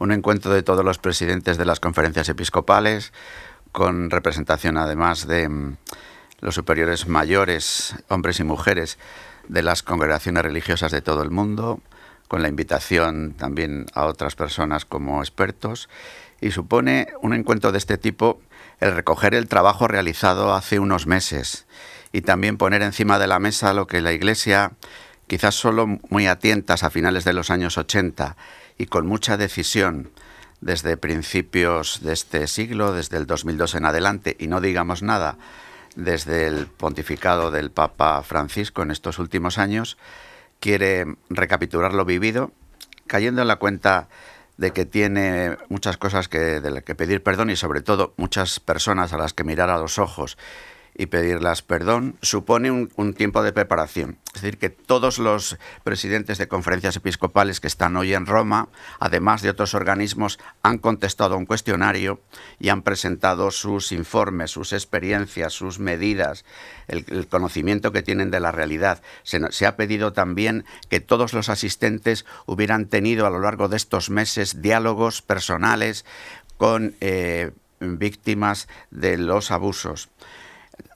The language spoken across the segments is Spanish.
un encuentro de todos los presidentes de las conferencias episcopales, con representación además de mm, los superiores mayores, hombres y mujeres, de las congregaciones religiosas de todo el mundo, con la invitación también a otras personas como expertos, y supone un encuentro de este tipo el recoger el trabajo realizado hace unos meses y también poner encima de la mesa lo que la Iglesia, quizás solo muy a a finales de los años 80 y con mucha decisión desde principios de este siglo, desde el 2002 en adelante, y no digamos nada, desde el pontificado del Papa Francisco en estos últimos años, quiere recapitular lo vivido, cayendo en la cuenta de que tiene muchas cosas que, de las que pedir perdón y sobre todo muchas personas a las que mirar a los ojos y pedirlas perdón supone un, tiempo de preparación. Es decir, que todos los presidentes de conferencias episcopales que están hoy en Roma, además de otros organismos, han contestado a un cuestionario y han presentado sus informes, sus experiencias, sus medidas, el, conocimiento que tienen de la realidad. Se, ha pedido también que todos los asistentes hubieran tenido a lo largo de estos meses diálogos personales con... Eh, víctimas de los abusos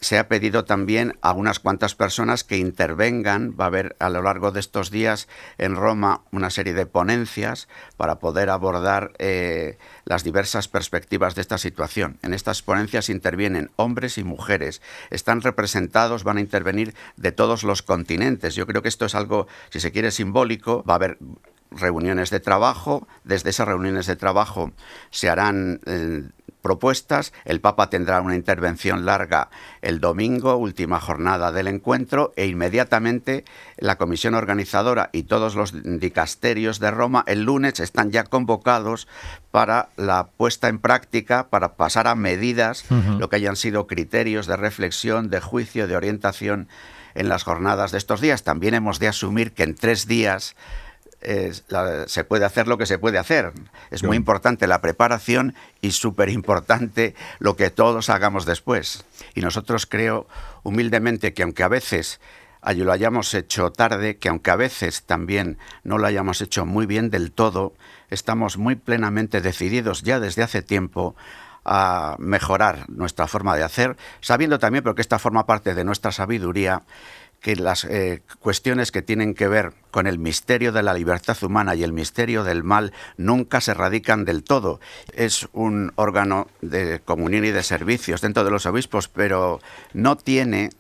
se ha pedido también a unas cuantas personas que intervengan. Va a haber a lo largo de estos días en Roma una serie de ponencias para poder abordar eh, las diversas perspectivas de esta situación. En estas ponencias intervienen hombres y mujeres. Están representados, van a intervenir de todos los continentes. Yo creo que esto es algo, si se quiere, simbólico. Va a haber reuniones de trabajo. Desde esas reuniones de trabajo se harán... Eh, propuestas. El Papa tendrá una intervención larga el domingo, última jornada del encuentro, e inmediatamente la comisión organizadora y todos los dicasterios de Roma el lunes están ya convocados para la puesta en práctica, para pasar a medidas, lo que hayan sido criterios de reflexión, de juicio, de orientación en las jornadas de estos días. También hemos de asumir que en tres días se puede hacer lo que se puede hacer. Es muy importante la preparación y súper importante lo que todos hagamos después. Y nosotros creo humildemente que aunque a veces ah, lo hayamos hecho tarde, que aunque a veces también no lo hayamos hecho muy bien del todo, estamos muy plenamente decididos ya desde hace tiempo a mejorar nuestra forma de hacer, sabiendo también, porque esta forma parte de nuestra sabiduría, que las eh, cuestiones que tienen que ver con el misterio de la libertad humana y el misterio del mal nunca se radican del todo. Es un órgano de comunión y de servicios dentro de los obispos, pero no tiene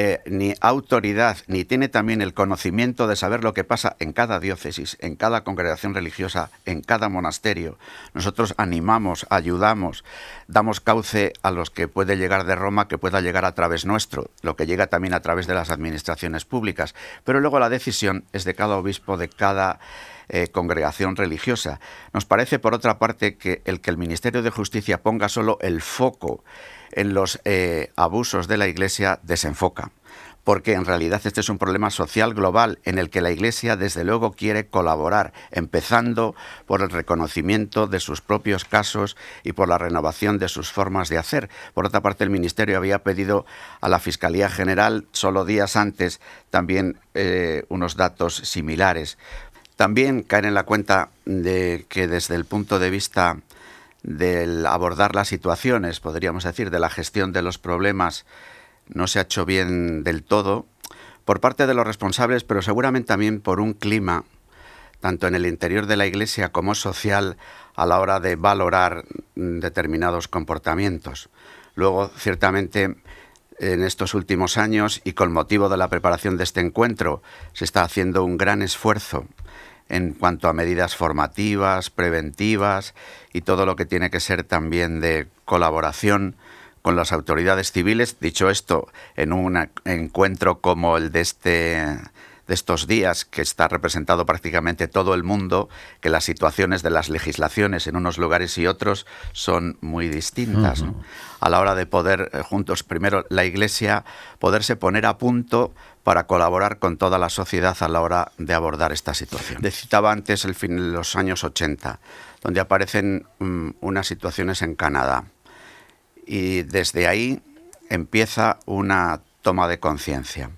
eh, ni autoridad, ni tiene también el conocimiento de saber lo que pasa en cada diócesis, en cada congregación religiosa, en cada monasterio. Nosotros animamos, ayudamos, damos cauce a los que puede llegar de Roma, que pueda llegar a través nuestro, lo que llega también a través de las administraciones públicas. Pero luego la decisión es de cada obispo, de cada... Eh, congregación religiosa. Nos parece, por otra parte, que el que el Ministerio de Justicia ponga solo el foco en los eh, abusos de la Iglesia desenfoca, porque en realidad este es un problema social global en el que la Iglesia desde luego quiere colaborar, empezando por el reconocimiento de sus propios casos y por la renovación de sus formas de hacer. Por otra parte, el Ministerio había pedido a la Fiscalía General solo días antes también eh, unos datos similares. También caen en la cuenta de que desde el punto de vista del abordar las situaciones, podríamos decir, de la gestión de los problemas, no se ha hecho bien del todo por parte de los responsables, pero seguramente también por un clima, tanto en el interior de la Iglesia como social, a la hora de valorar determinados comportamientos. Luego, ciertamente, en estos últimos años y con motivo de la preparación de este encuentro, se está haciendo un gran esfuerzo en cuanto a medidas formativas, preventivas y todo lo que tiene que ser también de colaboración con las autoridades civiles. Dicho esto, en un encuentro como el de este de estos días, que está representado prácticamente todo el mundo, que las situaciones de las legislaciones en unos lugares y otros son muy distintas. A la hora de poder, eh, juntos, primero la Iglesia, poderse poner a punto para colaborar con toda la sociedad a la hora de abordar esta situación. Le citaba antes el fin de los años 80, donde aparecen mm, unas situaciones en Canadá. Y desde ahí empieza una toma de conciencia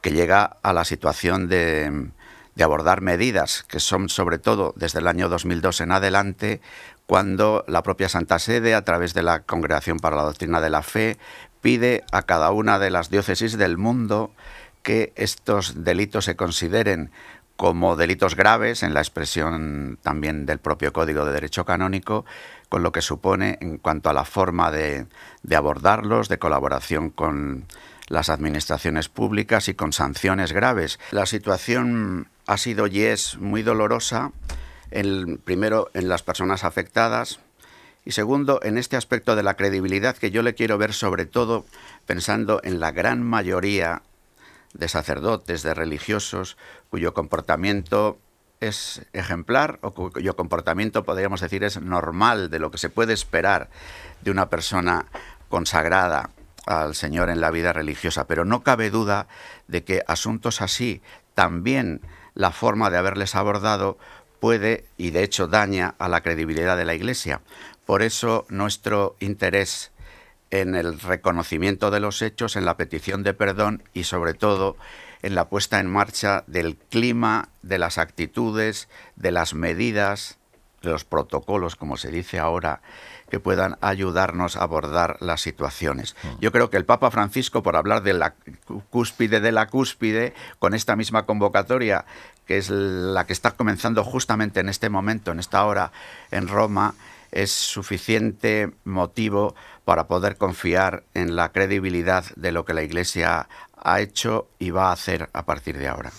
que llega a la situación de, de abordar medidas que son sobre todo desde el año 2002 en adelante, cuando la propia Santa Sede, a través de la Congregación para la Doctrina de la Fe, pide a cada una de las diócesis del mundo que estos delitos se consideren como delitos graves en la expresión también del propio Código de Derecho Canónico, con lo que supone en cuanto a la forma de, abordarlos, de colaboración con las administraciones públicas y con sanciones graves. La situación ha sido y es muy dolorosa, primero en las personas afectadas y segundo en este aspecto de la credibilidad que yo le quiero ver sobre todo pensando en la gran mayoría de sacerdotes, de religiosos, cuyo comportamiento es ejemplar o cuyo comportamiento podríamos decir es normal de lo que se puede esperar de una persona consagrada al Señor en la vida religiosa. Pero no cabe duda de que asuntos así, también la forma de haberles abordado puede y de hecho daña a la credibilidad de la Iglesia. Por eso nuestro interés en el reconocimiento de los hechos, en la petición de perdón y sobre todo en la puesta en marcha del clima, de las actitudes, de las medidas, de los protocolos, como se dice ahora, que puedan ayudarnos a abordar las situaciones. Ah. Yo creo que el Papa Francisco, por hablar de la cúspide de la cúspide, con esta misma convocatoria, que es la que está comenzando justamente en este momento, en esta hora, en Roma, es suficiente motivo para poder confiar en la credibilidad de lo que la Iglesia ha hecho y va a hacer a partir de ahora.